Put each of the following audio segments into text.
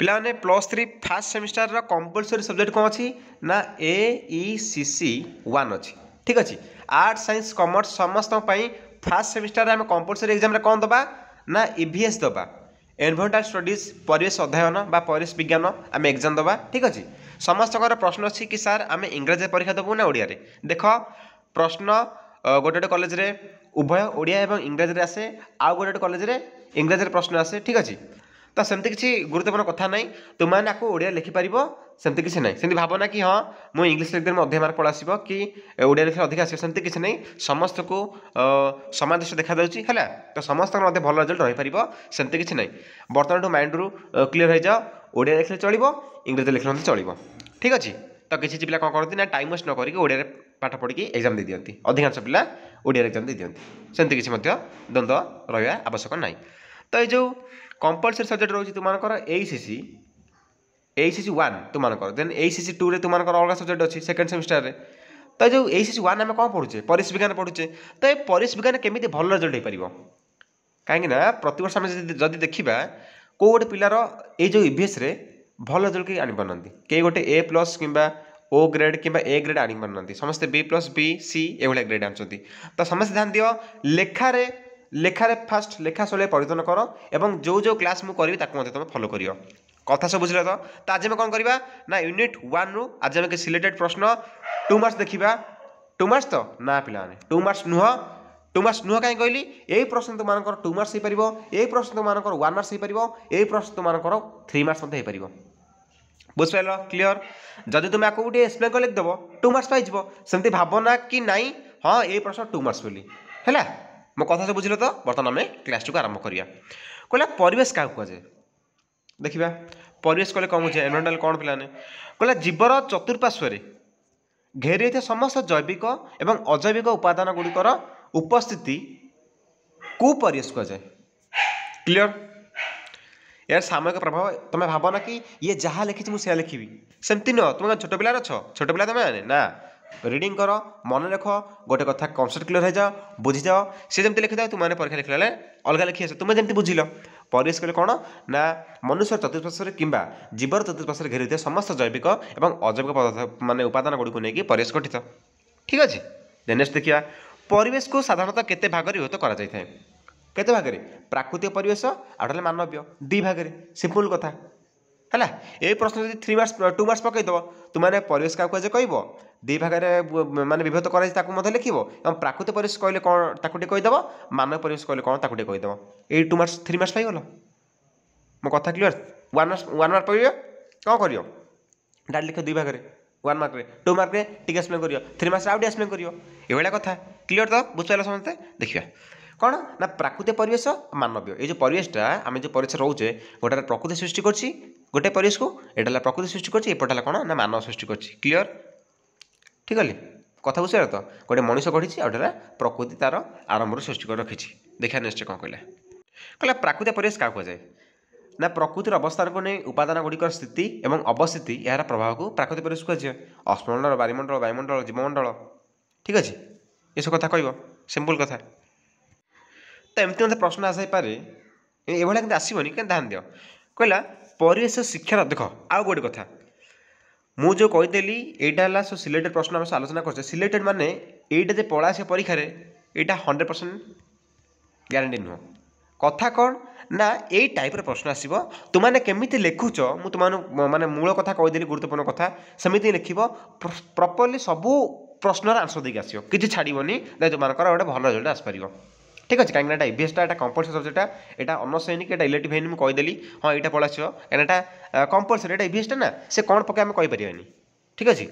ପିଲାମାନେ plus three first ସେମିଷ୍ଟାରର compulsory subject କ'ଣ ଅଛି ନା A E C C one ଅଛି ଠିକ୍ ଅଛି ଆର୍ଟ ସାଇନ୍ସ କମର୍ସ ସମସ୍ତଙ୍କ ପାଇଁ ଫାର୍ଷ୍ଟ ସେମିଷ୍ଟାରରେ ଆମେ କମ୍ପଲସରି ଏକ୍ଜାମ୍ରେ କ'ଣ ଦେବା ନା ଇଭିଏସ୍ ଦେବା ଏନଭରଟାଲ ଷ୍ଟଡିଜ୍ ପରିବେଶ ଅଧ୍ୟୟନ ବା ପରିବେଶ ବିଜ୍ଞାନ ଆମେ ଏକ୍ଜାମ୍ ଦେବା ଠିକ୍ ଅଛି ସମସ୍ତଙ୍କର ପ୍ରଶ୍ନ ଅଛି କି ସାର୍ ଆମେ ଇଂରାଜୀରେ ପରୀକ୍ଷା ଦେବୁ ନା ଓଡ଼ିଆରେ ଦେଖ ପ୍ରଶ୍ନ ଗୋଟେ ଗୋଟେ କଲେଜରେ ଉଭୟ ଓଡ଼ିଆ ଏବଂ ଇଂରାଜୀରେ ଆସେ ଆଉ ଗୋଟେ ଗୋଟେ କଲେଜରେ ଇଂରାଜୀରେ ପ୍ରଶ୍ନ ଆସେ ଠିକ୍ ଅଛି বা ସେମିତି କିଛି ଗୁରୁତ୍ୱପୂର୍ଣ୍ଣ କଥା ନାହିଁ ତୁମେମାନେ ଆକୁ ଓଡ଼ିଆ ଲେଖିପାରିବ ସେମିତି କିଛି ନାହିଁ ସେମିତି ଭାବନା କି ହଁ ମୁଁ ଇଂଲିଶ ଲେଖିଦେଲେ ମୋ ଅଧିକା ମାର୍କ ପଳେଇ ଆସିବ କି ଓଡ଼ିଆ ଲେଖିଲେ ଅଧିକା ଆସିବ ସେମିତି କିଛି ନାହିଁ ସମସ୍ତଙ୍କୁ ସମାନ ଦୃଷ୍ଟି ଦେଖାଯାଉଛି ହେଲା ତ ସମସ୍ତଙ୍କର ମଧ୍ୟ ଭଲ ରେଜଲ୍ଟ ରହିପାରିବ ସେମିତି କିଛି ନାହିଁ ବର୍ତ୍ତମାନଠୁ ମାଇଣ୍ଡରୁ କ୍ଲିଅର ହେଇଯାଅ ଓଡ଼ିଆ ଲେଖିଲେ ଚଳିବ ଇଂରେଜୀ ଲେଖିଲେ ମଧ୍ୟ ଚଳିବ ଠିକ୍ ଅଛି ତ କିଛି ପିଲା କ'ଣ କରନ୍ତି ନା ଟାଇମ୍ ୱେଷ୍ଟ ନ କରିକି ଓଡ଼ିଆରେ ପାଠ ପଢ଼ିକି ଏକ୍ଜାମ୍ ଦେଇଦିଅନ୍ତି ଅଧିକାଂଶ ପିଲା ଓଡ଼ିଆରେ ଏକ୍ଜାମ୍ ଦେଇଦିଅନ୍ତି ସେମିତି କିଛି ମଧ୍ୟ ଦ୍ୱନ୍ଦ୍ୱ ରହିବା ଆବଶ୍ୟକ ନାହିଁ ତ ଏଇ ଯେଉଁ কম্পলসরি সবজেক্ট রয়েছে তোমার এইসিসি এইসিসি ওয়ান তোমার দেন এইসিসি রে তোমার অলগা সবজেক্ট অছি সেকেন্ড সেমিস্টারে তো যে এইসিসি ওয়ান আমি কম পড়ুছে পরিশ বিজ্ঞান পড়ুছে তো এই পরিশ বিজ্ঞান কমিটি ভাল রেজল্ট হয়ে হইপারিব কাইঁকিনা প্রতবর্ষ আমি যদি দেখা কেউ গোটে পিলার এই যে ইভিএসরে ভাল রেজল্ট কে আনিপারুনাহান্তি কে গোটে এ প্লস কিংবা ও গ্রেড কিংবা এ গ্রেড আনি ଆଣିପାରୁନାହାନ୍ତି সমস্ত বি প্লস বি সি ଏଭଳିଆ গ্রেড ଆଣୁଛନ୍ତି তো সমস্ত ধ্যান দিও লেখার লেখারে ফার্স্ট লেখা শୈলী ପରିବର୍ତ୍ତନ କର ଏବଂ ଯେଉଁ ଯେଉଁ କ୍ଲାସ୍ ମୁଁ କରିବି ତାକୁ ମଧ୍ୟ ତୁମେ ଫଲୋ କରିବ কথা সব বুঝলে তো তো আজ আমি কম করা না ইউনিট ওয়ান রু আজ আমি সিলেটেড প্রশ্ন টু মার্কস দেখা টু মার্কস তো না পিলা টু মার্কস নুহ টু মার্কস নুহ কাই কহিলি এই প্রশ্ন তোমার টু মার্কস হয়ে পাব এই প্রশ্ন তোমার ওয়ান মার্কস হয়ে পাব এই প্রশ্ন তোমার থ্রি মার্কস মধ্যে হয়ে পাব বুঝিপার ক্লিয়র যদি তুমি আকু গোটে এক্সপ্লেন করে লিখিদেব টু মার্কস পাইব সেমতি ভাবনা কি নাই হ্যাঁ এই প্রশ্ন টু মার্কস বলি হ্যাঁ ମୋ କଥା ସବୁ ବୁଝିଲ ତ ବର୍ତ୍ତମାନ ଆମେ କ୍ଲାସ୍ଟିକୁ ଆରମ୍ଭ କରିବା କହିଲା ପରିବେଶ କାହାକୁ କୁହାଯାଏ ଦେଖିବା ପରିବେଶ କହିଲେ କ'ଣ ବୁଝିବା ଏନଭାରମେଣ୍ଟାଲ କ'ଣ ପିଲାମାନେ କହିଲା ଜୀବର ଚତୁଃପାର୍ଶ୍ୱରେ ଘେରି ରହିଥିବା ସମସ୍ତ ଜୈବିକ ଏବଂ ଅଜୈବିକ ଉପାଦାନ ଗୁଡ଼ିକର ଉପସ୍ଥିତି କୁ ପରିବେଶ କୁହାଯାଏ କ୍ଲିଅର ଏହାର ସାମୟିକ ପ୍ରଭାବ ତୁମେ ଭାବ ନା କି ଇଏ ଯାହା ଲେଖିଛି ମୁଁ ସେୟା ଲେଖିବି ସେମିତି ନୁହଁ ତୁମେ ଛୋଟ ପିଲାର ଅଛ ଛୋଟ ପିଲା ତୁମେ ନା রিডিং কর মনে রেখ গোটে কথা কনসেপ্ট ক্লিয়ার হয়ে যাও বুঝি যাও সে যেমন লিখি দাও তুমি পরীক্ষা লিখলা বেলে অলগা লিখি আস তুমি যেমন বুঝিল পরিবেশ কলে কোণ না মনুষ্যর চতুষ্পার্শ্বরে কিংবা জীবর চতুষ্পার্শ্বরে ঘেরি থাকা সমস্ত জৈবিক এবং অজৈবিক পদার্থ মানে উপাদান গুড়ি নিয়ে পরিবেশ গঠিত ঠিক আছে নেক্সট দেখিবা পরিবেশকে সাধারণত কেতে ভাগরে বিভক্ত করা যাই কেতে ভাগরে প্রাকৃতিক পরিবেশ আর হলে মানব্য দুই ভাগরে সিম্পল কথা ହେଲା ଏଇ ପ୍ରଶ୍ନ ଯଦି ଥ୍ରୀ ମାର୍କ୍ସ ଟୁ ମାର୍କ୍ସ ପକାଇଦେବ ତୁମାନେ ପରିବେଶ କାହାକୁ ଆଜି କହିବ ଦୁଇ ଭାଗରେ ମାନେ ବିଭକ୍ତ କରାଯାଇଛି ତାକୁ ମଧ୍ୟ ଲେଖିବ ଏବଂ ପ୍ରାକୃତିକ ପରିବେଶ କହିଲେ କ'ଣ ତାକୁ ଟିକେ କହିଦେବ ମାନବ ପରିବେଶ କହିଲେ କ'ଣ ତାକୁ ଟିକେ କହିଦେବ ଏଇ ଟୁ ମାର୍କ୍ସ ଥ୍ରୀ ମାର୍କ୍ସ ପାଇଗଲ ମୋ କଥା clear one marks one mark ପାଇବେ କ'ଣ କରିବ ଡାଲି ଲେଖ ଦୁଇ ଭାଗରେ ୱାନ୍ ମାର୍କରେ ଟୁ ମାର୍କରେ ଟିକେ ଏକ୍ସପ୍ଲେନ୍ କରିବ ଥ୍ରୀ ମାର୍କ୍ସରେ ଆଉ ଟିକେ ଏକ୍ସପ୍ଲେନ୍ କରିବ ଏଭଳିଆ କଥା କ୍ଲିଅର୍ ତ ବୁଝିପାରିଲ ସମସ୍ତେ ଦେଖିବା କ'ଣ ନା ପ୍ରାକୃତିକ ପରିବେଶ ମାନବୀୟ ଏଇ ଯେଉଁ ପରିବେଶଟା ଆମେ ଯେଉଁ ପରିବେଶ ରହୁଛେ ଗୋଟାରେ ପ୍ରକୃତି ସୃଷ୍ଟି କରିଛି ଗୋଟେ ପରିବେଶକୁ ଏଇଟା ହେଲା ପ୍ରକୃତି ସୃଷ୍ଟି କରୁଛି ଏପଟ ହେଲା କ'ଣ ନା ମାନବ ସୃଷ୍ଟି କରୁଛି କ୍ଲିଅର ଠିକ୍ ଅଛି କଥା ବୁଝିବାର ତ ଗୋଟେ ମଣିଷ ଗଢ଼ିଛି ଆଉ ହେଲା ପ୍ରକୃତି ତା'ର ଆରମ୍ଭରୁ ସୃଷ୍ଟି କରି ରଖିଛି ଦେଖିବା ନେକ୍ସଟ କ'ଣ କହିଲା କହିଲା ପ୍ରାକୃତିକ ପରିବେଶ କାହା କୁହାଯାଏ ନା ପ୍ରକୃତିର ଅବସ୍ଥାନକୁ ନେଇ ଉପାଦାନ ଗୁଡ଼ିକର ସ୍ଥିତି ଏବଂ ଅବସ୍ଥିତି ଏହାର ପ୍ରଭାବକୁ ପ୍ରାକୃତିକ ପରିବେଶ କୁହାଯିବ ଅସ୍ମମଣ୍ଡଳ ବାରିମଣ୍ଡଳ ବାୟୁମଣ୍ଡଳ ଜୀବମଣ୍ଡଳ ଠିକ୍ ଅଛି ଏସବୁ କଥା କହିବ ସିମ୍ପଲ୍ କଥା ତ ଏମିତି ମଧ୍ୟ ପ୍ରଶ୍ନ ଆସିପାରେ ଏଭଳିଆ କିନ୍ତୁ ଆସିବନି କିନ୍ତୁ ଧ୍ୟାନ ଦିଅ କହିଲା ପରିବେଶ ଶିକ୍ଷାର ଦେଖ ଆଉ ଗୋଟେ କଥା ମୁଁ ଯେଉଁ କହିଦେଲି ଏଇଟା ହେଲା ସେ ସିଲେକ୍ଟେଡ଼ ପ୍ରଶ୍ନ ଆମେ ଆଲୋଚନା କରୁଛେ ସିଲେକ୍ଟେଡ଼ ମାନେ ଏଇଟା ଯେ ପଳା ଆସିବ ପରୀକ୍ଷାରେ ଏଇଟା ହଣ୍ଡ୍ରେଡ଼ ପରସେଣ୍ଟ ଗ୍ୟାରେଣ୍ଟି ନୁହଁ କଥା କ'ଣ ନା ଏଇ ଟାଇପ୍ର ପ୍ରଶ୍ନ ଆସିବ ତୁମାନେ କେମିତି ଲେଖୁଛ ମୁଁ ତୁମମାନଙ୍କୁ ମାନେ ମୂଳ କଥା କହିଦେଲି ଗୁରୁତ୍ୱପୂର୍ଣ୍ଣ କଥା ସେମିତି ଲେଖିବ ପ୍ରପର୍ଲି ସବୁ ପ୍ରଶ୍ନର ଆନ୍ସର୍ ଦେଇକି ଆସିବ କିଛି ଛାଡ଼ିବନି ନା ତୁମମାନଙ୍କର ଗୋଟେ ଭଲ ରେଜଲ୍ଟ ଆସିପାରିବ ঠিক ଅଛି କାହିଁକିନା ଏଇଟା ଇଭିଏସ୍ଟା ଏଇଟା କମ୍ପଲସରି ସବଜେକ୍ଟଟା ଏଇଟା ଅନର୍ସ ହେଇନି କି ଏଇଟା ଇଲେକ୍ଟିଭ୍ ହେଇନି ମୁଁ କହିଦେଲି ହଁ ଏଇଟା ପଳାଇ ଆସିବ କାହିଁକିନା ଏଇଟା କମ୍ପଲସରି ଏଇଟା ଇଭିଏସ୍ଟା ନା ସେ କ'ଣ ପକାଇ ଆମେ କହିପାରିବାନି ଠିକ୍ ଅଛି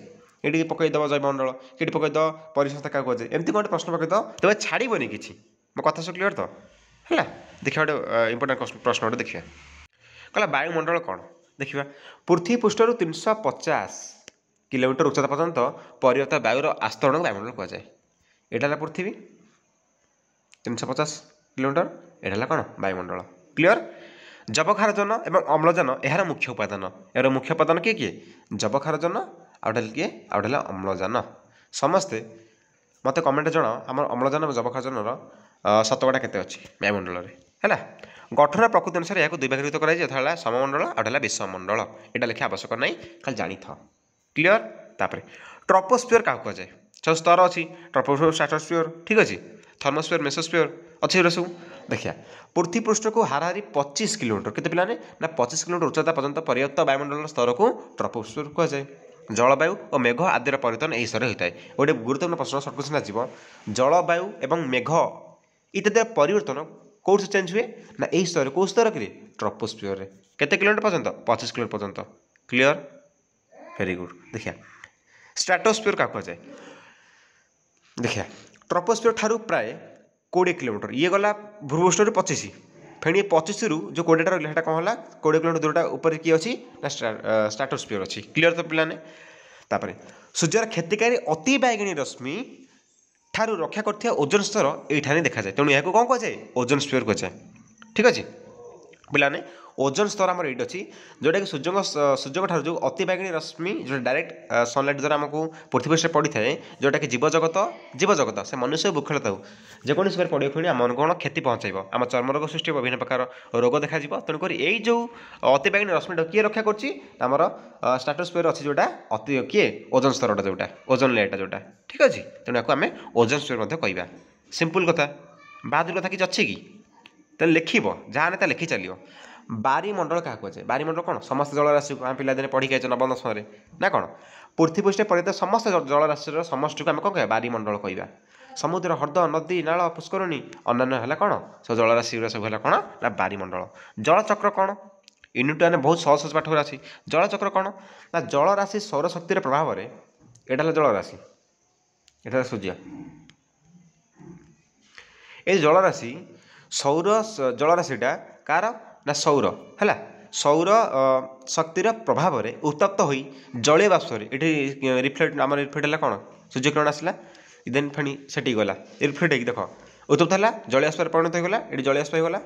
ଏଠିକି ପକାଇଦେବ ଜୈବମଣ୍ଡଳ କେଠି ପକାଇଦେବ ପରିସଂସ୍ଥା କାହାକୁ କୁହାଯାଏ ଏମିତି କ'ଣ ଗୋଟେ ପ୍ରଶ୍ନ ପକାଇଦେବ ତେବେ ଛାଡ଼ିବନି କିଛି ମୋ କଥା ସବୁ କ୍ଲିଅର୍ ତ ହେଲା ଦେଖିବା ଗୋଟେ ଇମ୍ପୋର୍ଟାଣ୍ଟ ପ୍ରଶ୍ନ ଗୋଟେ ଦେଖିବା କହିଲା ବାୟୁମଣ୍ଡଳ କ'ଣ ଦେଖିବା ପୃଥିବୀ ପୃଷ୍ଠରୁ ତିନିଶହ ପଚାଶ କିଲୋମିଟର ଉଚ୍ଚତା ପର୍ଯ୍ୟନ୍ତ ପରିବର୍ତ୍ତ ବାୟୁର ଆସ୍ତରଣକୁ ବାୟୁମଣ୍ଡଳ କୁହାଯାଏ ଏଇଟା ହେଲା ପୃଥିବୀ ତିନିଶହ ପଚାଶ କିଲୋମିଟର ଏଇଟା ହେଲା କ'ଣ ବାୟୁମଣ୍ଡଳ କ୍ଲିଅର ଯବକ୍ଷାରଜନ ଏବଂ ଅମ୍ଳଜାନ ଏହାର ମୁଖ୍ୟ ଉପାଦାନ ଏହାର ମୁଖ୍ୟ ଉପାଦାନ କିଏ କିଏ ଯବକ୍ଷାରଜନ ଆଉ ଗୋଟେ କିଏ ଆଉ ଗୋଟେ ହେଲା ଅମ୍ଳଜାନ ସମସ୍ତେ ମୋତେ କମେଣ୍ଟ ଜଣାଅ ଆମର ଅମ୍ଳଜାନ ଏବଂ ଯବକ୍ଷାରଜନର ଶତକଡ଼ା କେତେ ଅଛି ବାୟୁମଣ୍ଡଳରେ ହେଲା ଗଠନ ପ୍ରକୃତି ଅନୁସାରେ ଏହାକୁ ଦୁଇ ଭାଗରେ କରାଯାଇଛି ଯଥା ହେଲା ସମମଣ୍ଡଳ ଆଉ ହେଲା ବିଶ୍ୱମଣ୍ଡଳ ଏଇଟା ଲେଖିବା ଆବଶ୍ୟକ ନାହିଁ ଖାଲି ଜାଣିଥାଅ କ୍ଲିଅର ତାପରେ ଟ୍ରପୋସ୍ପିୟର କାହାକୁ କୁହାଯାଏ ସବୁ ସ୍ତର ଅଛି ଟ୍ରପୋସ୍ପିୟର ଷ୍ଟାଟୋସ୍ପିୟର ଠିକ୍ ଅଛି ଥର୍ମୋସ୍ପିୟର ମେସୋସ୍ପିୟର ଅଛି ଏଗୁଡ଼ା ସବୁ ଦେଖିବା ପୃଥିବୀ ପୃଷ୍ଠକୁ ହାରାହାରି ପଚିଶ କିଲୋମିଟର କେତେ ପିଲାମାନେ ନା ପଚିଶ କିଲୋମିଟର ଉଚ୍ଚତା ପର୍ଯ୍ୟନ୍ତ ପରିବର୍ତ୍ତ ବାୟୁମଣ୍ଡଳର ସ୍ତରକୁ ଟ୍ରପୋସ୍ପିୟର କୁହାଯାଏ ଜଳବାୟୁ ଓ ମେଘ ଆଦିର ପରିବର୍ତ୍ତନ ଏହି ସ୍ତରରେ ହୋଇଥାଏ ଗୋଟେ ଗୁରୁତ୍ୱପୂର୍ଣ୍ଣ ପ୍ରଶ୍ନ ସର୍ଟ କ୍ୱେଶ୍ଚନ୍ ଜଳବାୟୁ ଏବଂ ମେଘ ଇତ୍ୟାଦିର ପରିବର୍ତ୍ତନ କେଉଁଠି ଚେଞ୍ଜ ହୁଏ ନା ଏହି ସ୍ତରରେ କେଉଁ ସ୍ତର କିରେ ଟ୍ରପୋସ୍ପିୟରରେ କେତେ କିଲୋମିଟର ପର୍ଯ୍ୟନ୍ତ ପଚିଶ କିଲୋମିଟର ପର୍ଯ୍ୟନ୍ତ କ୍ଲିଅର ଭେରି ଗୁଡ଼ ଦେଖିବା ସ୍ଟ୍ରାଟୋସ୍ପିୟର କାହାକୁ କୁହାଯାଏ ଦେଖିବା ট্রপোস্পিୟର ଠାରୁ ପ୍ରାୟ କୋଡ଼ିଏ କିଲୋମିଟର ଇଏ ଗଲା ଭୁବନେଶ୍ୱରରୁ ପଚିଶ ଫେଣି ପଚିଶରୁ ଯେଉଁ କୋଡ଼ିଏଟା ରହିଲା ସେଇଟା କ'ଣ ହେଲା କୋଡ଼ିଏ କିଲୋମିଟର ଦୂରଟା ଉପରେ କିଏ ଅଛି ନା ଷ୍ଟ୍ରାଟୋସ୍ପିୟର ଅଛି କ୍ଲିଅର ତ ପିଲାମାନେ ତାପରେ ସୂର୍ଯ୍ୟର କ୍ଷତିକାରୀ ଅତି ବାଇଗଣୀ ରଶ୍ମି ଠାରୁ ରକ୍ଷା କରୁଥିବା ଓଜନ ସ୍ତର ଏଇଠାରେ ଦେଖାଯାଏ ତେଣୁ ଏହାକୁ କ'ଣ କୁହାଯାଏ ଓଜନ ସ୍ପିୟର କୁହାଯାଏ ଠିକ୍ ଅଛି ପିଲାମାନେ ଓଜନ ସ୍ତର ଆମର ଏଇଠି ଅଛି ଯେଉଁଟାକି ସୂର୍ଯ୍ୟଙ୍କ ସୂର୍ଯ୍ୟଙ୍କଠାରୁ ଯେଉଁ ଅତିବାଗିଣୀ ରଶ୍ମି ଯେଉଁଟା ଡାଇରେକ୍ଟ ସନ୍ଲାଇଟ୍ ଦ୍ୱାରା ଆମକୁ ପୃଥିବୀରେ ପଡ଼ିଥାଏ ଯେଉଁଟାକି ଜୀବଜଗତ ଜୀବଜଗତ ସେ ମନୁଷ୍ୟ ହେଉ ଯେକୌଣସି ଉପରେ ପଡ଼ିବ ଖେଳି ଆମମାନଙ୍କୁ କ'ଣ କ୍ଷତି ପହଞ୍ଚାଇବ ଆମ ଚର୍ମରୋଗ ସୃଷ୍ଟି ହେବ ବିଭିନ୍ନ ପ୍ରକାର ରୋଗ ଦେଖାଯିବ ତେଣୁକରି ଏଇ ଯେଉଁ ଅତିବାଗିଣୀ ରଶ୍ମିଟା କିଏ ରକ୍ଷା କରୁଛି ଆମର ଷ୍ଟାଟୋସ୍ପିୟର ଅଛି ଯେଉଁଟା ଅତି କିଏ ଓଜନ ସ୍ତରଟା ଯେଉଁଟା ଓଜନ ଲେୟରଟା ଯେଉଁଟା ଠିକ୍ ଅଛି ତେଣୁ ୟାକୁ ଆମେ ଓଜନ ସ୍ପିୟର ମଧ୍ୟ କହିବା ସିମ୍ପୁଲ୍ କଥା ବାହାଦୁର କଥା କିଛି ଅଛି କି ତାହେଲେ ଲେଖିବ ଯାହା ନେତା ଲେଖି ଚାଲିବ ବାରିମଣ୍ଡଳ କାହାକୁ ଅଛି ବାରିମଣ୍ଡଳ କ'ଣ ସମସ୍ତ ଜଳରାଶିକୁ ଆମେ ପିଲାଦିନେ ପଢ଼ିକି ଆଇଛୁ ନବମ ଦଶମରେ ନା କ'ଣ ପୃଥିବୀଷ୍ଠ ପରିତ ସମସ୍ତ ଜଳରାଶିର ସମଷ୍ଟିକୁ ଆମେ କ'ଣ କହିବା ବାରିମଣ୍ଡଳ କହିବା ସମୁଦ୍ର ହ୍ରଦ ନଦୀ ନାଳ ପୁଷ୍କରଣୀ ଅନ୍ୟାନ୍ୟ ହେଲା କ'ଣ ସବୁ ଜଳରାଶିଗୁଡ଼ା ସବୁ ହେଲା କ'ଣ ନା ବାରିମଣ୍ଡଳ ଜଳଚକ୍ର କ'ଣ ୟୁନିଟ୍ ମାନେ ବହୁତ ସହଜ ସହଜ ପାଠ ଅଛି ଜଳଚକ୍ର କ'ଣ ନା ଜଳରାଶି ସୌରଶକ୍ତିର ପ୍ରଭାବରେ ଏଇଟା ହେଲା ଜଳରାଶି ଏଇଟା ହେଲା ସୂର୍ଯ୍ୟ ଏ ଜଳରାଶି ସୌର ଜଳରାଶିଟା କାହାର ନା ସୌର ହେଲା ସୌର ଶକ୍ତିର ପ୍ରଭାବରେ ଉତ୍ତପ୍ତ ହୋଇ ଜଳୀୟ ବାଷ୍ପରେ ଏଠି ରିଫ୍ଲେକ୍ଟ ଆମର ରିଫ୍ଲେକ୍ଟ ହେଲା କ'ଣ ସୂର୍ଯ୍ୟକିରଣ ଆସିଲା ଦେନ୍ ଫେଣି ସେଠିକି ଗଲା ରିଫ୍ଲେକ୍ଟ ହେଇକି ଦେଖ ଉତ୍ତପ୍ତ ହେଲା ଜଳୀୟ ବାଷ୍ପରେ ପରିଣତ ହୋଇଗଲା ଏଠି ଜଳୀୟ ବାଷ୍ପ ହେଇଗଲା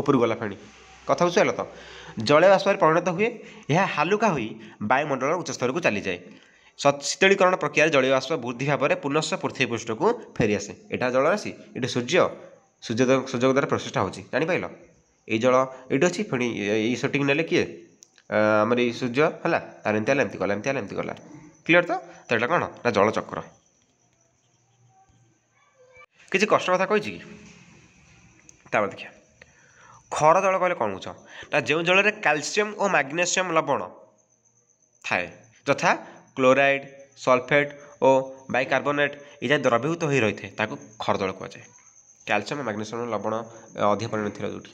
ଉପରକୁ ଗଲା ଫେଣି କଥା ହେଲା ତ ଜଳୀୟ ବାଷ୍ପରେ ପରିଣତ ହୁଏ ଏହା ହାଲୁକା ହୋଇ ବାୟୁମଣ୍ଡଳର ଉଚ୍ଚସ୍ତରକୁ ଚାଲିଯାଏ ଶୀତଳୀକରଣ ପ୍ରକ୍ରିୟାରେ ଜଳୀୟ ବାଷ୍ପ ବୃଦ୍ଧି ଭାବରେ ପୁନଶ୍ଚ ପୃଥିବୀ ପୃଷ୍ଠକୁ ଫେରିଆସେ ଏଇଟା ଜଳରାଶି ଏଠି ସୂର୍ଯ୍ୟ ସୁଯୋଗ ସୁଯୋଗ ଦ୍ୱାରା ପ୍ରଚେଷ୍ଟା ହେଉଛି ଜାଣିପାରିଲ ଏଇ ଜଳ ଏଇଠି ଅଛି ପୁଣି ଏଇ ସୁଟିଂ ନେଲେ କିଏ ଆମର ଏଇ ସୂର୍ଯ୍ୟ ହେଲା ତାର ଏମିତି ହେଲା ଏମିତି କଲା ଏମିତି ହେଲା ଏମିତି କଲା କ୍ଲିଅର୍ ତ ତ ଏଇଟା କ'ଣ ନା ଜଳଚକ୍ର କିଛି କଷ୍ଟ କଥା କହିଛି କି ତା ଦେଖିବା ଖର ଜଳ କହିଲେ କ'ଣ ବୁଝ ନା ଯେଉଁ ଜଳରେ କ୍ୟାଲସିୟମ୍ ଓ ମାଗ୍ନେସିୟମ୍ ଲବଣ ଥାଏ ଯଥା କ୍ଲୋରାଇଡ଼ ସଲଫେଟ୍ ଓ ବାଇକାର୍ବୋନେଟ୍ ଏଯାଏ ଦ୍ରବୀଭୂତ ହୋଇ ରହିଥାଏ ତାକୁ ଖର ଜଳ କୁହାଯାଏ କ୍ୟାଲସିୟମ୍ ମାଗ୍ନେସିୟମ୍ ଲବଣ ଅଧିକ ପରିମାଣ ଥିଲା ଯେଉଁଠି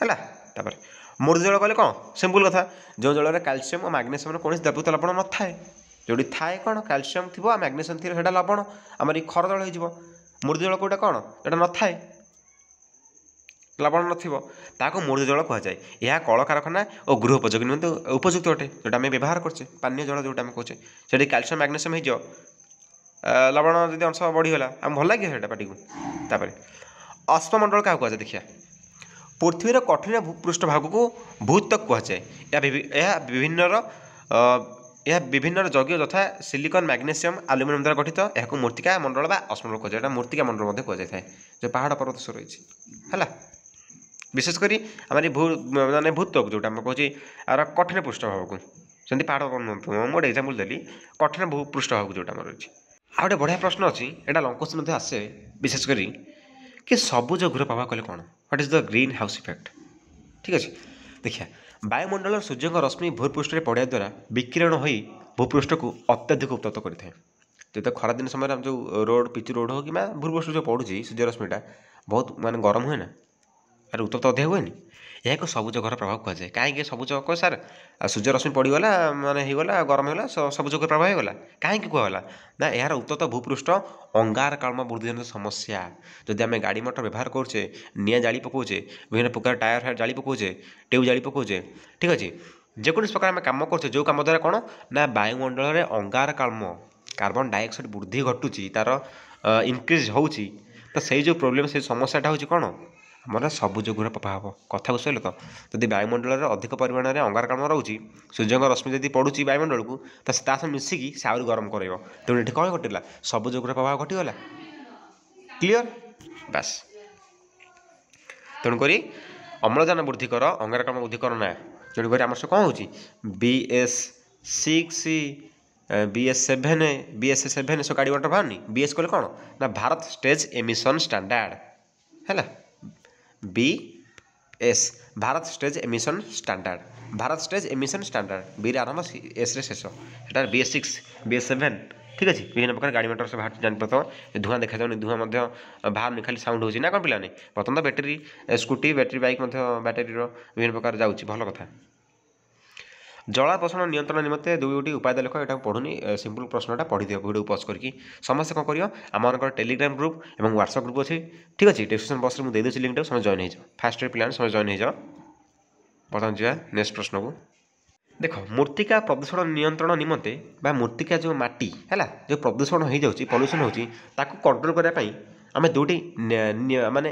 ହେଲା ତାପରେ ମୃଦୁ ଜଳ କହିଲେ କ'ଣ ସିମ୍ପୁଲ୍ କଥା ଯେଉଁ ଜଳରେ କ୍ୟାଲସିୟମ୍ ଓ ମାଗ୍ନେସିୟମ୍ର କୌଣସି ଦ୍ରବୀଭୂତ ଲବଣ ନଥାଏ ଯେଉଁଠି ଥାଏ କ'ଣ କ୍ୟାଲସିୟମ୍ ଥିବ ଆଉ ମାଗ୍ନେସିୟମ୍ ଥିବ ସେଇଟା ଲବଣ ଆମର ଏଇ ଖର ଜଳ ହେଇଯିବ ମୃଦୁ ଜଳ କେଉଁଟା କ'ଣ ଯେଉଁଟା ନଥାଏ ଲବଣ ନଥିବ ତାହାକୁ ମୃଦୁ ଜଳ କୁହାଯାଏ ଏହା କଳକାରଖାନା ଓ ଗୃହ ଉପଯୋଗୀ ନିମନ୍ତେ ଉପଯୁକ୍ତ ଅଟେ ଯେଉଁଟା ଆମେ ବ୍ୟବହାର କରୁଛେ ପାନୀୟ ଜଳ ଯେଉଁଟା ଆମେ କହୁଛେ ସେଠି କ୍ୟାଲସିୟମ୍ ମାଗ୍ନେସିୟମ୍ ହେଇଯିବ লবণ যদি অংশ বড়িগলা আমি ভাল লাগে সেটা পাটিকু তাপরে অশ্মমণ্ডল কাহু কুহযায় দেখা পৃথিবীর কঠিন পৃষ্ঠভাগক ভূত্বক কুহযায় বিভিন্নর ଏହା ବିଭିନ୍ନର ଏହା ବିଭିନ୍ନ ଯଜ୍ଞ ଯଥା ସିଲିକନ୍ ମ୍ୟାଗ୍ନେସିୟମ୍ ଆଲୁମିନିୟମ୍ ଦ୍ୱାରା ଗଠିତ ଏହାକୁ ମୂର୍ତ୍ତିକା ମଣ୍ଡଳ ବା ଅସ୍ମଣ୍ଡଳ କୁହାଯାଏ ଏଇଟା ମୂର୍ତ୍ତିକା ମଣ୍ଡଳ ମଧ୍ୟ କୁହାଯାଇଥାଏ ଯେଉଁ ପାହାଡ଼ ପର୍ବତ ସ୍ୱର ରହିଛି ହେଲା ବିଶେଷ କରି ଆମର ଭୂ ମାନେ ଭୂତ୍ୱକୁ ଯେଉଁଟା ଆମେ କହୁଛି ଆର କଠିନ ପୃଷ୍ଠଭାବକୁ ଯେମିତି ପାହାଡ଼ ମୁଁ ଗୋଟେ ଏକ୍ଜାମ୍ପଲ୍ ଦେଲି କଠିନ ପୃଷ୍ଠଭାବକୁ ଯେଉଁଟା ଆମର ରହିଛି আওడే বড়িয়া প্রশ্ন আছে এটা লং কোশ্চেন মত আসে বিশেষ করে কি সবুজ ঘর পাওয়া কল কোণ what is the greenhouse effect ঠিক আছে দেখিয়া বায়ুমণ্ডল আর সূর্যের রশ্মি ভূপৃষ্ঠে পড়িয়া দ্বারা বিকিরণ হই ভূপৃষ্ঠକୁ অত্যাধিক উত্তপ্ত করিছে তে তো খরা দিন সময় আম যে রোড পিচ রোড হই কিবা ভূপৃষ্ঠে পড়ুজি সূর্য রশ্মিটা বহুত মানে গরম হই না আর উত্তপ্ত হই না ଏହାକୁ ସବୁଜ ଘର ପ୍ରଭାବ କୁହାଯାଏ କାହିଁକି ସବୁଜ କହ ସାର୍ ସୂର୍ଯ୍ୟ ରଶ୍ମି ପଡ଼ିଗଲା ମାନେ ହେଇଗଲା ଗରମ ହେଇଗଲା ସବୁଜ ଘର ପ୍ରଭାବ ହେଇଗଲା କାହିଁକି କୁହାଗଲା ନା ଏହାର ଉତ୍ତତ ଭୂପୃଷ୍ଠ ବୃଦ୍ଧି ବୃଦ୍ଧିଜନିତ ସମସ୍ୟା ଯଦି ଆମେ ଗାଡ଼ି ମଟର ବ୍ୟବହାର କରୁଛେ ନିଆଁ ଜାଳି ପକାଉଛେ ବିଭିନ୍ନ ପ୍ରକାର ଟାୟାର ଫାୟାର ଜାଳି ପକାଉଛେ ଟ୍ୟୁବ୍ ଜାଳି ପକାଉଛେ ଠିକ୍ ଅଛି ଯେକୌଣସି ପ୍ରକାର ଆମେ କାମ କରୁଛେ ଯେଉଁ କାମ ଦ୍ୱାରା କ'ଣ ନା ବାୟୁମଣ୍ଡଳରେ ଅଙ୍ଗାରକାମ୍ଳ କାର୍ବନ ଡାଇଅକ୍ସାଇଡ଼ ବୃଦ୍ଧି ଘଟୁଛି ତା'ର ଇନକ୍ରିଜ୍ ହେଉଛି ତ ସେଇ ଯେଉଁ ପ୍ରୋବ୍ଲେମ୍ ସେଇ ସମସ୍ୟାଟା ହେଉଛି କ'ଣ ଆମର ସବୁଜ ଗୃହ ପ୍ରଭାବ କଥା ବୁଝିପାରିଲ ତ ଯଦି ବାୟୁମଣ୍ଡଳରେ ଅଧିକ ପରିମାଣରେ ଅଙ୍ଗାରକାମ୍ଳ ରହୁଛି ସୂର୍ଯ୍ୟଙ୍କ ରଶ୍ମି ଯଦି ପଡ଼ୁଛି ବାୟୁମଣ୍ଡଳକୁ ତ ତା ସହ ମିଶିକି ସେ ଆହୁରି ଗରମ କରାଇବ ତେଣୁ ଏଠି କ'ଣ ଘଟିଲା ସବୁଜ ଗୃହ ପ୍ରଭାବ ଘଟିଗଲା କ୍ଲିଅର୍ ବାସ୍ ତେଣୁକରି ଅମ୍ଳଜାନ ବୃଦ୍ଧି କର ଅଙ୍ଗାରକାମ୍ଳ ବୃଦ୍ଧି କର ନା ତେଣୁକରି ଆମର ସବୁ କ'ଣ ହେଉଛି B S six B S seven B S seven ସବୁ ଗାଡ଼ି ବାଟ ବାହାରୁନି ବି ଏସ୍ କହିଲେ କ'ଣ ନା ଭାରତ ଷ୍ଟେଜ୍ ଏମିସନ୍ ଷ୍ଟାଣ୍ଡାର୍ଡ଼ ହେଲା B S Bharat stage emission standard Bharat stage emission standard বির আরম্ভ এসরে শেষ সেটার B S six B S seven ঠিক আছে বিভিন্ন প্রকার গাড়ি মোটর সব বাহারছে জানিপারথ ধূয়া দেখা যাওনি ধূয়া মধ্যে বাহারুনি খালি সাউন্ড হচ্ছে না কোন পিলানি প্রথমত ব্যাটেরি স্কুটি ব্যাটেরি বাইক মধ্যে ব্যাটেরির বিভিন্ন প্রকার যাচ্ছে ভালো কথা জলাপোষণ নিয়ন্ত্রণ নিমন্তে দুইটি উপায় লেখ এটা পড়ুনি সিম্পল প্রশ্নটা পড়িদিও ভিডিও পজ করি সমস্তে কম করিও আমার টেলিগ্রাম গ্রুপ এবং হোয়াটসঅপ গ্রুপ অছি ঠিক আছে ডিসক্রিপশন বক্সরে মু দেদেছি লিঙ্কটা সময় জয়েন হয়ে যাও ফার্স্টের পিলার সময় জয়েন হয়ে যাও বর্তমান যা নেক্সট প্রশ্নকু দেখ মূর্তিকা প্রদূষণ নিয়ন্ত্রণ নিমন্তে বা মূর্তিকা যে মাটি হল যে প্রদূষণ হয়ে যাচ্ছে পল্ୟୁସନ୍ ହେଉଛି তাকে কন্ট্ରୋল করা ଆମେ ଦୁଇଟି ମାନେ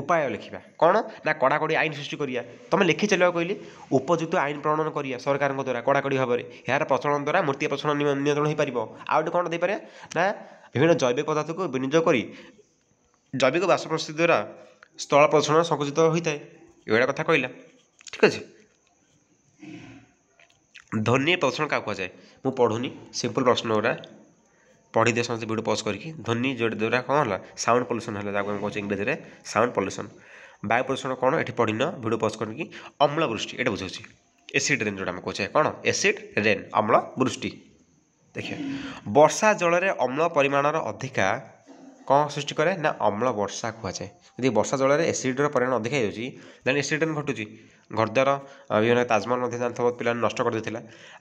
ଉପାୟ ଲେଖିବା କ'ଣ ନା କଡ଼ାକଡ଼ି ଆଇନ ସୃଷ୍ଟି କରିବା ତୁମେ ଲେଖି ଚାଲିବାକୁ କହିଲି ଉପଯୁକ୍ତ ଆଇନ ପ୍ରଣୟନ କରିବା ସରକାରଙ୍କ ଦ୍ୱାରା କଡ଼ାକଡ଼ି ଭାବରେ ଏହାର ପ୍ରଚଳନ ଦ୍ୱାରା ମୂର୍ତ୍ତି ପ୍ରଚଳନ ନିୟନ୍ତ୍ରଣ ହୋଇପାରିବ ଆଉ ଗୋଟେ କ'ଣ ଦେଇପାରିବା ନା ବିଭିନ୍ନ ଜୈବିକ ପଦାର୍ଥକୁ ବିନିଯୋଗ କରି ଜୈବିକ ବାଷ୍ପ ପ୍ରସ୍ତୁତି ଦ୍ୱାରା ସ୍ଥଳ ପ୍ରଦୂଷଣ ସଙ୍କୁଚିତ ହୋଇଥାଏ ଏଇଭଳିଆ କଥା କହିଲା ଠିକ୍ ଅଛି ଧ୍ୱନି ପ୍ରଦୂଷଣ କାହାକୁ କୁହାଯାଏ ମୁଁ ପଢ଼ୁନି ସିମ୍ପଲ୍ ପ୍ରଶ୍ନ ଗୁଡ଼ା পড়িদিয়ে ସମସ୍ତେ ଭିଡ଼ିଓ ପଜ୍ କରିକି ଧ୍ୱନି ଯେଉଁଟା କ'ଣ ହେଲା ସାଉଣ୍ଡ ପଲ୍ୟୁସନ୍ ହେଲା ଯାହାକୁ ଆମେ କହୁଛେ ଇଂରେଜୀରେ ସାଉଣ୍ଡ ପଲ୍ୟୁସନ୍ ବାୟୁ ପ୍ରଦୂଷଣ କ'ଣ ଏଠି ପଢ଼ିନ ଭିଡ଼ିଓ ପଜ୍ କରିକି ଅମ୍ଳ ବୃଷ୍ଟି ଏଇଟା ବୁଝାଉଛି ଏସିଡ଼୍ ରେନ୍ ଯେଉଁଟା ଆମେ କହୁଛେ କ'ଣ ଏସିଡ଼୍ ରେନ୍ ଅମ୍ଳ ବୃଷ୍ଟି ଦେଖିବା ବର୍ଷା ଜଳରେ ଅମ୍ଳ ପରିମାଣର ଅଧିକା କ'ଣ ସୃଷ୍ଟି କରେ ନା ଅମ୍ଳ ବର୍ଷା କୁହାଯାଏ ଯଦି ବର୍ଷା ଜଳରେ ଏସିଡ଼୍ର ପରିମାଣ ଅଧିକା ହେଇଯାଉଛି ଦେନ୍ ଏସିଡ଼୍ ରେନ୍ ଘଟୁଛି ଘରଦ୍ୱାର ବିଭିନ୍ନ ତାଜମହଲ ମଧ୍ୟ ଜାଣିଥିବ ପିଲାମାନେ ନଷ୍ଟ କରିଦେଇଥିଲା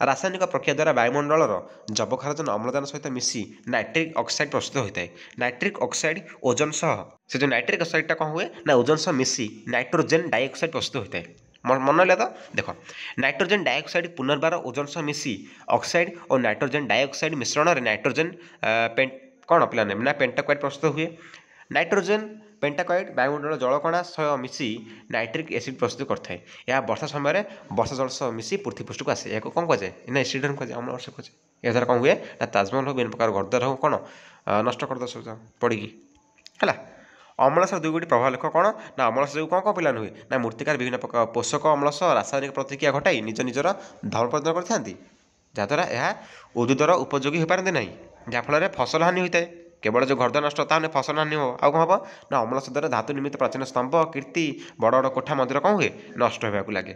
ରାସାୟନିକ ପ୍ରକ୍ରିୟା ଦ୍ୱାରା ବାୟୁମଣ୍ଡଳର ଯବକ୍ଷାରଜନ ଅମ୍ଳଜାନ ସହିତ ମିଶି ନାଇଟ୍ରିକ୍ ଅକ୍ସାଇଡ୍ ପ୍ରସ୍ତୁତ ହୋଇଥାଏ ନାଇଟ୍ରିକ୍ ଅକ୍ସାଇଡ୍ ଓଜନ ସହ ସେ ଯେଉଁ ନାଇଟ୍ରିକ୍ ଅକ୍ସାଇଡ୍ଟା କ'ଣ ହୁଏ ନା ଓଜନ ସହ ମିଶି ନାଇଟ୍ରୋଜେନ୍ ଡାଇଅକ୍ସାଇଡ୍ ପ୍ରସ୍ତୁତ ହୋଇଥାଏ ମନେ ହେଲା ତ ଦେଖ ନାଇଟ୍ରୋଜେନ୍ ଡାଇଅକ୍ସାଇଡ୍ ପୁନର୍ବାର ଓଜନ ସହ ମିଶି ଅକ୍ସାଇଡ୍ ଓ ନାଇଟ୍ରୋଜେନ୍ ଡାଇଅକ୍ସାଇଡ୍ ମିଶ୍ରଣରେ ନାଇଟ୍ରୋଜେନ୍ କ'ଣ ପିଲାମାନେ ନା ପେଣ୍ଟାକ୍ୱାଇଡ୍ ପ୍ରସ୍ତୁତ ହୁଏ ନାଇଟ୍ରୋଜେନ୍ ପେଣ୍ଟାକଏଡ୍ ବାୟୁମଣ୍ଡଳ ଜଳକଣା ସହ ମିଶି ନାଇଟ୍ରିକ୍ ଏସିଡ୍ ପ୍ରସ୍ତୁତ କରିଥାଏ ଏହା ବର୍ଷା ସମୟରେ ବର୍ଷା ଜଳ ସହ ମିଶି ପୃଥିପୃଷ୍ଠକୁ ଆସେ ଏହାକୁ କ'ଣ କୁହାଯାଏ ନା ଏସିଡ୍ କୁହାଯାଏ ଅମ୍ଳ ବର୍ଷ କୁହାଯାଏ ଏହାଦ୍ୱାରା କ'ଣ ହୁଏ ନା ତାଜମହଲ ହଉ ବିଭିନ୍ନ ପ୍ରକାର ଗର୍ଦ୍ଦାର ହଉ କ'ଣ ନଷ୍ଟ କରିଦେବ ସବୁ ପଡ଼ିକି ହେଲା ଅମ୍ଳଶୟ ଦୁଇ ଗୋଟି ପ୍ରଭାବ ଲେଖ କ'ଣ ନା ଅମ୍ଳଶୟ ଯୋଗୁଁ କ'ଣ କ'ଣ ପିଲା ନୁହେଁ ନା ମୂର୍ତ୍ତିକାର ବିଭିନ୍ନ ପ୍ରକାର ପୋଷକ ଅମ୍ଳଶ ରାସାୟନିକ ପ୍ରତିକ୍ରିୟା ଘଟାଇ ନିଜ ନିଜର ଧର୍ମ ପ୍ରଦାନ କରିଥାନ୍ତି ଯାହାଦ୍ୱାରା ଏହା ଉଦ୍ଭିଦର ଉପଯୋଗୀ ହୋଇପାରନ୍ତି ନାହିଁ ଯାହାଫଳରେ ଫସଲ ହାନି ହୋଇଥାଏ କେବଳ ଯେଉଁ ଗର୍ଦ୍ଧନଷ୍ଟ ତାହେଲେ ଫସଲ ହାନି ହେବ ଆଉ କ'ଣ ହେବ ନା ଅମ୍ଳସଦର ଧାତୁ ନିମିତ୍ତ ପ୍ରାଚୀନ ସ୍ତମ୍ଭ କୀର୍ତ୍ତି ବଡ଼ ବଡ଼ କୋଠା ମନ୍ଦିର କ'ଣ ହୁଏ ନଷ୍ଟ ହେବାକୁ ଲାଗେ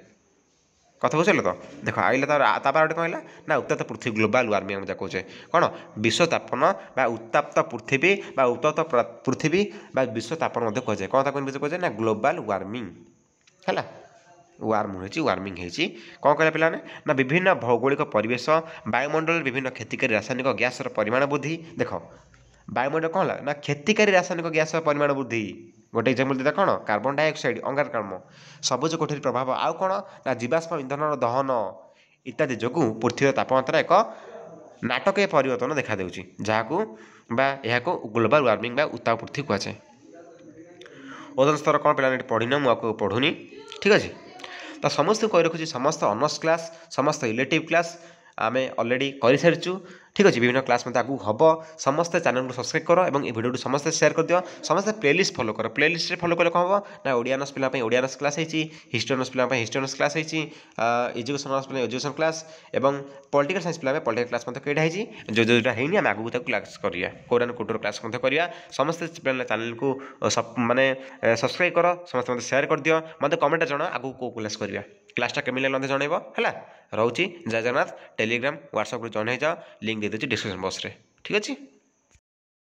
কথা বুঝলে তো দেখো আইলে তার তারপর গোটে কহিলা না উত্তপ্ত পৃথিবী গ্লোবাল ওয়ার্মিং আমি যা কৌছে কোণ বিশ্ব তাপন বা উত্তাপ্ত পৃথিবী বা উত্তপ্ত পৃথিবী বা বিশ্ব তাপন মধ্যে কুযায় কোণ তাকে নিজে কুযায় না গ্লোবাল ওয়ার্মিং ହେଲା ୱାର୍ମ ହୋଇଛି ୱାର୍ମିଂ ହୋଇଛି କ'ଣ କହିଲା ପିଲାମାନେ ନା ବିଭିନ୍ନ ଭୌଗୋଳିକ ପରିବେଶ ବାୟୁମଣ୍ଡଳରେ ବିଭିନ୍ନ କ୍ଷତିକାରୀ ରାସାୟନିକ ଗ୍ୟାସର ପରିମାଣ ବୃଦ୍ଧି ଦେଖ ବାୟୁମଣ୍ଡଳ କ'ଣ ହେଲା ନା କ୍ଷତିକାରୀ ରାସାୟନିକ ଗ୍ୟାସର ପରିମାଣ ବୃଦ୍ଧି ଗୋଟେ ଏକ୍ଜାମ୍ପଲ୍ ଦେବା କ'ଣ କାର୍ବନ୍ ଡାଇଅକ୍ସାଇଡ଼ ଅଙ୍ଗାରକାମ୍ଳ ସବୁଜ କୋଠରୀ ପ୍ରଭାବ ଆଉ କ'ଣ ନା ଜୀବାଶ୍ମ ଇନ୍ଧନର ଦହନ ଇତ୍ୟାଦି ଯୋଗୁଁ ପୃଥିବୀର ତାପମାତ୍ରା ଏକ ନାଟକୀୟ ପରିବର୍ତ୍ତନ ଦେଖାଦେଉଛି ଯାହାକୁ ବା ଏହାକୁ ଗ୍ଲୋବାଲ୍ ୱାର୍ମିଂ ବା ଉତ୍ତାପ ପୃଥିବୀ କୁହାଯାଏ ଓଜନ ସ୍ତର କ'ଣ ପିଲାମାନେ ପଢ଼ିନ ମୁଁ ଆକୁ ପଢ଼ୁନି ଠିକ୍ ଅଛି ତ ସମସ୍ତଙ୍କୁ କହି ରଖୁଛି ସମସ୍ତ ଅନର୍ସ କ୍ଲାସ୍ ସମସ୍ତ ଇଲେକ୍ଟିଭ୍ କ୍ଲାସ୍ ଆମେ ଅଲରେଡ଼ି କରିସାରିଛୁ ঠিক আছে বিভিন্ন ক্লাস মধ্যে আগুক হব সমস্ত চ্যানেলকে সবসক্রাইব কর এবং এই ভিডিওটি সমস্ত সেয়ার করে সমস্ত প্লেলিস্ট ফলো কর প্লেলিস্টে ফলো কলে কম হব না ওড়িয়া অনার্স পিলা ওড়িয়া অনার্স ক্লাস হয়েছি হিস্ট্রি অনার্স পিলা হিস্ট্রি অনার্স ক্লাস হয়েছি এজুকেশন অনার্স পিলা এজুকেশন ক্লাস এবং পলিটিকাল সাইন্স পিলা পলিটিকাল ক্লাস মধ্যে কেটা হয়েছি যে যেটা হয়নি আমি আগুক তাকে ক্লাস করা কোটা না কোটর ক্লাস মধ্যে করা সমস্ত চ্যানেলকে মানে সবসক্রাইব কর সমস্ত মধ্যে সেয়ার করে দিও মতো কমেন্টে জনা আগুক কেউ ক্লাস করা क्लासटा के लिए मत जन है रोचे जय जगन्नाथ टेलीग्राम ह्वाट्सअप्रे जन जाओ लिंक दे दीजिए डिस्क्रिप्स बक्स ठीक अच्छे